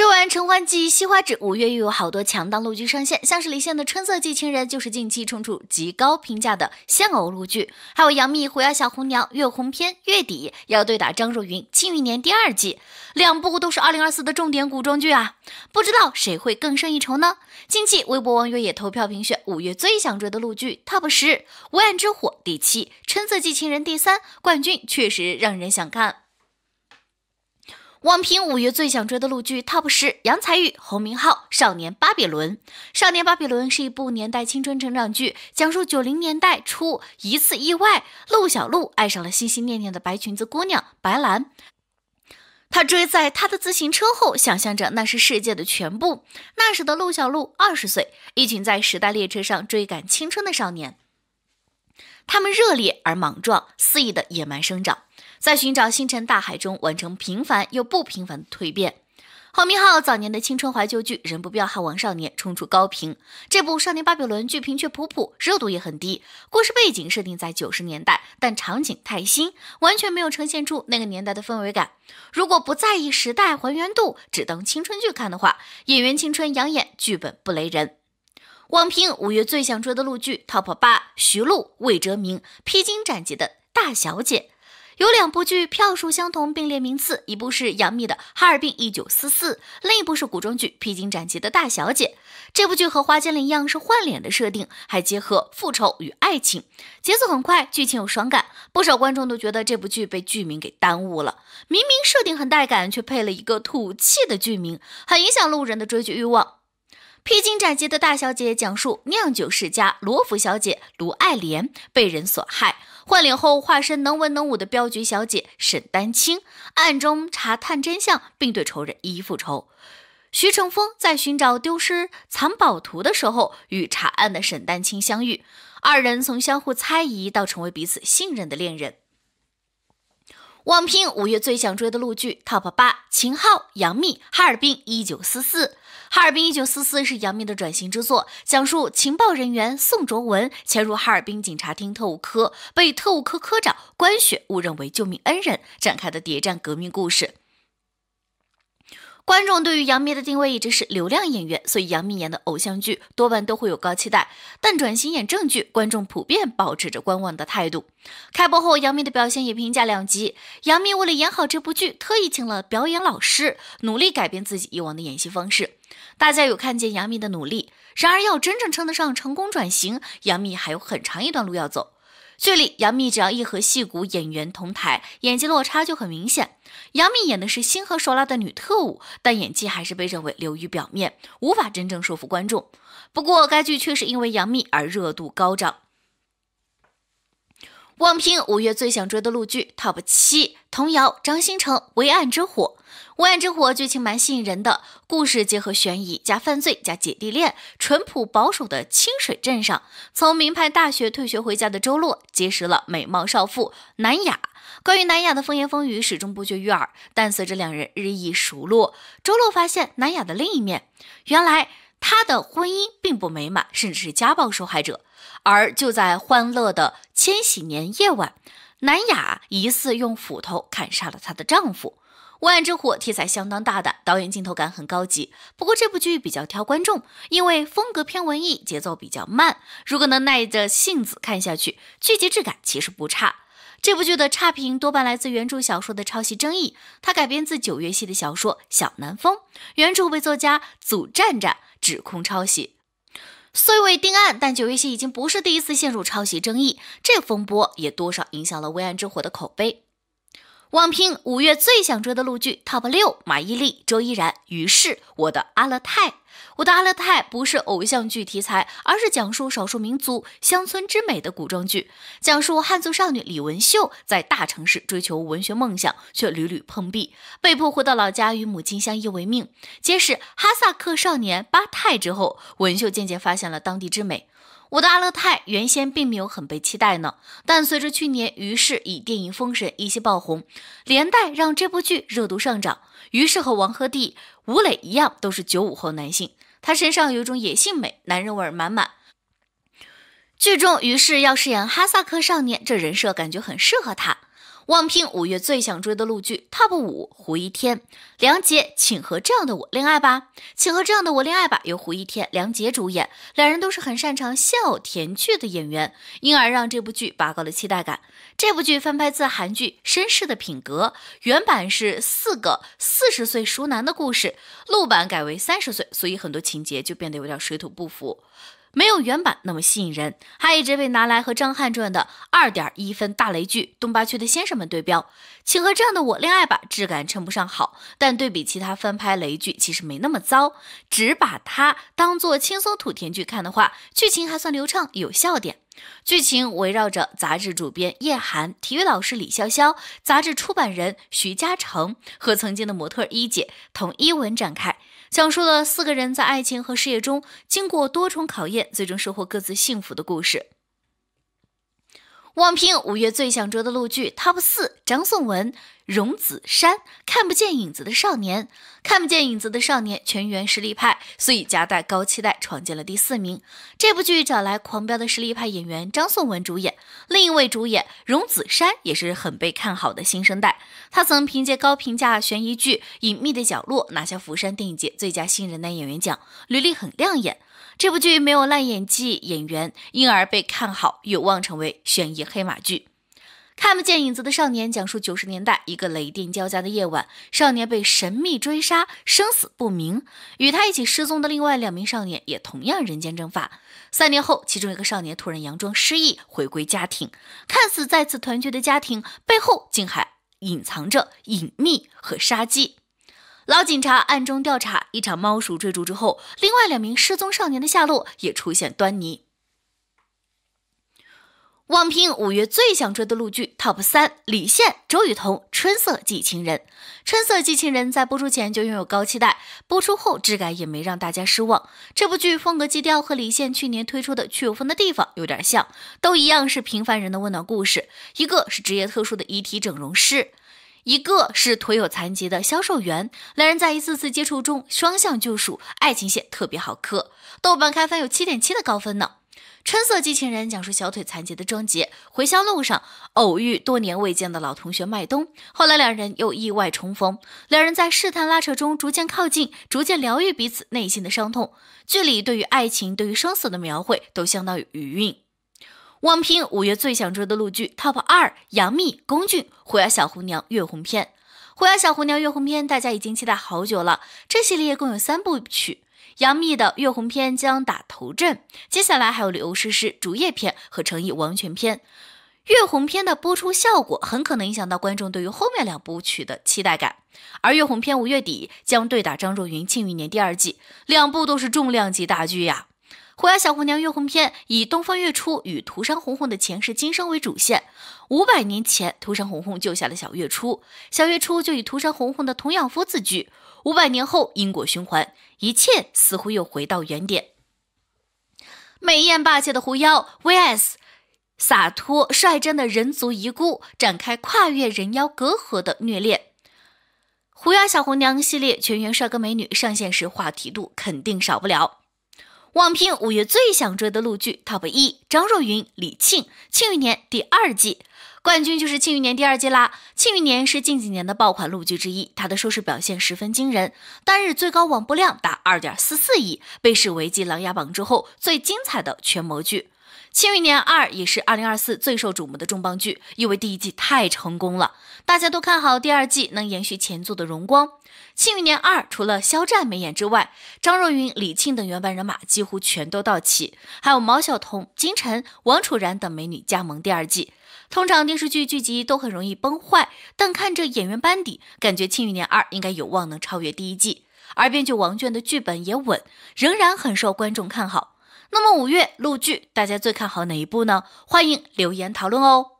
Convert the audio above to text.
说完《承欢记》《西花纸》五月又有好多强档陆剧上线，像是离线的《春色寄情人》，就是近期冲出极高评价的仙偶陆剧，还有杨幂《狐妖小红娘》月红篇，月底要对打张若昀《庆余年》第二季，两部都是二零二四的重点古装剧啊，不知道谁会更胜一筹呢？近期微博网友也投票评选五月最想追的陆剧，top 十《无暗之火》第七，《春色寄情人》第三，冠军确实让人想看。网评五月最想追的陆剧 TOP 十：杨采钰、侯明昊，《少年巴比伦》。《少年巴比伦》是一部年代青春成长剧，讲述九零年代初一次意外，陆小鹿爱上了心心念念的白裙子姑娘白兰。他追在他的自行车后，想象着那是世界的全部。那时的陆小鹿二十岁，一群在时代列车上追赶青春的少年。他们热烈而莽撞，肆意的野蛮生长，在寻找星辰大海中完成平凡又不平凡的蜕变。黄明昊早年的青春怀旧剧《人不彪悍枉少年》冲出高评，这部《少年巴比伦》剧评却普普，热度也很低。故事背景设定在九十年代，但场景太新，完全没有呈现出那个年代的氛围感。如果不在意时代还原度，只当青春剧看的话，演员青春养眼，剧本不雷人。网评五月最想追的陆剧 TOP 八：徐璐、魏哲鸣《披荆斩棘的大小姐》有两部剧票数相同并列名次，一部是杨幂的《哈尔滨一九四四》，另一部是古装剧《披荆斩棘的大小姐》。这部剧和《花间令》一样是换脸的设定，还结合复仇与爱情，节奏很快，剧情有爽感。不少观众都觉得这部剧被剧名给耽误了，明明设定很带感，却配了一个土气的剧名，很影响路人的追剧欲望。披荆斩棘的大小姐讲述酿酒世家罗府小姐卢爱莲被人所害，换脸后化身能文能武的镖局小姐沈丹青，暗中查探真相，并对仇人一复仇。徐成峰在寻找丢失藏宝图的时候，与查案的沈丹青相遇，二人从相互猜疑到成为彼此信任的恋人。网评五月最想追的陆剧 TOP 八：秦昊、杨幂《哈尔滨一九四四》。《哈尔滨一九四四》是杨幂的转型之作，讲述情报人员宋卓文潜入哈尔滨警察厅特务科，被特务科科长关雪误认为救命恩人，展开的谍战革命故事。观众对于杨幂的定位一直是流量演员，所以杨幂演的偶像剧多半都会有高期待。但转型演正剧，观众普遍保持着观望的态度。开播后，杨幂的表现也评价两极。杨幂为了演好这部剧，特意请了表演老师，努力改变自己以往的演戏方式。大家有看见杨幂的努力。然而，要真正称得上成功转型，杨幂还有很长一段路要走。剧里，杨幂只要一和戏骨演员同台，演技落差就很明显。杨幂演的是心狠手辣的女特务，但演技还是被认为流于表面，无法真正说服观众。不过，该剧却是因为杨幂而热度高涨。网评五月最想追的陆剧 TOP 七：童谣张新成《微暗之火》。《微暗之火》剧情蛮吸引人的，故事结合悬疑加犯罪加姐弟恋。淳朴保守的清水镇上，从名牌大学退学回家的周洛结识了美貌少妇南雅。关于南雅的风言风语始终不绝于耳，但随着两人日益熟络，周洛发现南雅的另一面。原来。他的婚姻并不美满，甚至是家暴受害者。而就在欢乐的千禧年夜晚，南雅疑似用斧头砍杀了他的丈夫。《无暗之火》题材相当大胆，导演镜头感很高级。不过这部剧比较挑观众，因为风格偏文艺，节奏比较慢。如果能耐着性子看下去，剧集质感其实不差。这部剧的差评多半来自原著小说的抄袭争议。它改编自九月系的小说《小南风》，原著为作家祖战战。指控抄袭，虽未定案，但九月熙已经不是第一次陷入抄袭争议，这风波也多少影响了《微暗之火》的口碑。网评五月最想追的陆剧 TOP 六：马伊俐、周依然。于是，我的阿勒泰。我的阿勒泰不是偶像剧题材，而是讲述少数民族乡村之美的古装剧。讲述汉族少女李文秀在大城市追求文学梦想，却屡屡碰壁，被迫回到老家与母亲相依为命。揭示哈萨克少年巴泰之后，文秀渐渐发现了当地之美。我的阿勒泰原先并没有很被期待呢，但随着去年于适以电影封神一夕爆红，连带让这部剧热度上涨。于适和王鹤棣、吴磊一样都是九五后男性，他身上有种野性美，男人味满满。剧中于适要饰演哈萨克少年，这人设感觉很适合他。望拼五月最想追的陆剧 TOP 五，胡一天、梁洁，请和这样的我恋爱吧，请和这样的我恋爱吧，由胡一天、梁洁主演，两人都是很擅长笑甜剧的演员，因而让这部剧拔高了期待感。这部剧翻拍自韩剧《绅士的品格》，原版是四个四十岁熟男的故事，路版改为三十岁，所以很多情节就变得有点水土不服。没有原版那么吸引人，还一直被拿来和张翰传的二点一分大雷剧《东八区的先生们》对标。《请和这样的我恋爱吧》质感称不上好，但对比其他翻拍雷剧，其实没那么糟。只把它当做轻松土甜剧看的话，剧情还算流畅，有笑点。剧情围绕着杂志主编叶寒、体育老师李潇潇、杂志出版人徐嘉诚和曾经的模特一姐童一文展开。讲述了四个人在爱情和事业中经过多重考验，最终收获各自幸福的故事。网评五月最想追的陆剧 TOP 四：张颂文、荣梓杉，《看不见影子的少年》。《看不见影子的少年》全员实力派，所以夹带高期待闯进了第四名。这部剧找来狂飙的实力派演员张颂文主演。另一位主演荣梓杉也是很被看好的新生代，他曾凭借高评价悬疑剧《隐秘的角落》拿下釜山电影节最佳新人男演员奖，履历很亮眼。这部剧没有烂演技演员，因而被看好，有望成为悬疑黑马剧。看不见影子的少年讲述九十年代一个雷电交加的夜晚，少年被神秘追杀，生死不明。与他一起失踪的另外两名少年也同样人间蒸发。三年后，其中一个少年突然佯装失忆回归家庭，看似再次团聚的家庭背后竟还隐藏着隐秘和杀机。老警察暗中调查一场猫鼠追逐之后，另外两名失踪少年的下落也出现端倪。网评五月最想追的陆剧 TOP 三：李现、周雨彤，《春色寄情人》。《春色寄情人》在播出前就拥有高期待，播出后质感也没让大家失望。这部剧风格基调和李现去年推出的《去有风的地方》有点像，都一样是平凡人的温暖故事。一个是职业特殊的遗体整容师，一个是腿有残疾的销售员，两人在一次次接触中双向救赎，爱情线特别好磕。豆瓣开分有七点七的高分呢。《春色机器人》讲述小腿残疾的庄杰回乡路上偶遇多年未见的老同学麦冬，后来两人又意外重逢，两人在试探拉扯中逐渐靠近，逐渐疗愈彼此内心的伤痛。剧里对于爱情、对于生死的描绘都相当有余韵。网评五月最想追的陆剧 TOP 二：杨幂、龚俊《狐妖小红娘·月红篇》。《狐妖小红娘·月红篇》大家已经期待好久了，这系列共有三部曲。杨幂的《月红篇》将打头阵，接下来还有刘诗诗《竹叶篇》和成毅王权篇》。《月红篇》的播出效果很可能影响到观众对于后面两部曲的期待感。而《月红篇》五月底将对打张若昀《庆余年》第二季，两部都是重量级大剧呀！《狐妖小红娘》月红篇以东方月初与涂山红红的前世今生为主线，五百年前涂山红红救下了小月初，小月初就以涂山红红的童养夫自居，五百年后因果循环。一切似乎又回到原点。美艳霸气的狐妖 vs 洒脱率真的人族遗孤，展开跨越人妖隔阂的虐恋。《狐妖小红娘》系列全员帅哥美女上线时，话题度肯定少不了。网评五月最想追的陆剧 top 一：张若昀、李沁，《庆余年》第二季。冠军就是《庆余年》第二季啦，《庆余年》是近几年的爆款陆剧之一，它的收视表现十分惊人，单日最高网播量达二点四四亿，被视为继《琅琊榜》之后最精彩的权谋剧。《庆余年二》也是二零二四最受瞩目的重磅剧，因为第一季太成功了，大家都看好第二季能延续前作的荣光。《庆余年二》除了肖战没演之外，张若昀、李沁等原班人马几乎全都到齐，还有毛晓彤、金晨、王楚然等美女加盟第二季。通常电视剧剧集都很容易崩坏，但看着演员班底，感觉《庆余年二》应该有望能超越第一季，而编剧王倦的剧本也稳，仍然很受观众看好。那么五月录剧，大家最看好哪一部呢？欢迎留言讨论哦。